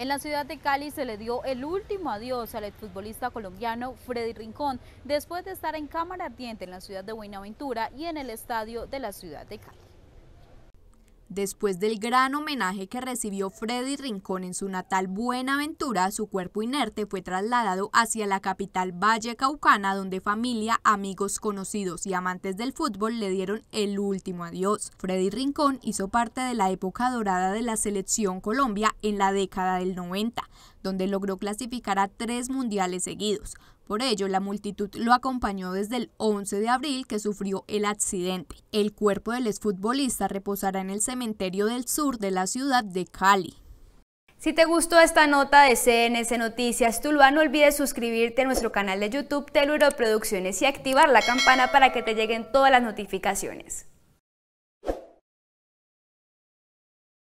En la ciudad de Cali se le dio el último adiós al exfutbolista colombiano Freddy Rincón después de estar en cámara ardiente en la ciudad de Buenaventura y en el estadio de la ciudad de Cali. Después del gran homenaje que recibió Freddy Rincón en su natal Buenaventura, su cuerpo inerte fue trasladado hacia la capital Valle Caucana, donde familia, amigos, conocidos y amantes del fútbol le dieron el último adiós. Freddy Rincón hizo parte de la época dorada de la selección Colombia en la década del 90, donde logró clasificar a tres mundiales seguidos. Por ello, la multitud lo acompañó desde el 11 de abril que sufrió el accidente. El cuerpo del exfutbolista reposará en el cementerio del sur de la ciudad de Cali. Si te gustó esta nota de cns Noticias Tuluá, no olvides suscribirte a nuestro canal de YouTube Teluro Producciones y activar la campana para que te lleguen todas las notificaciones.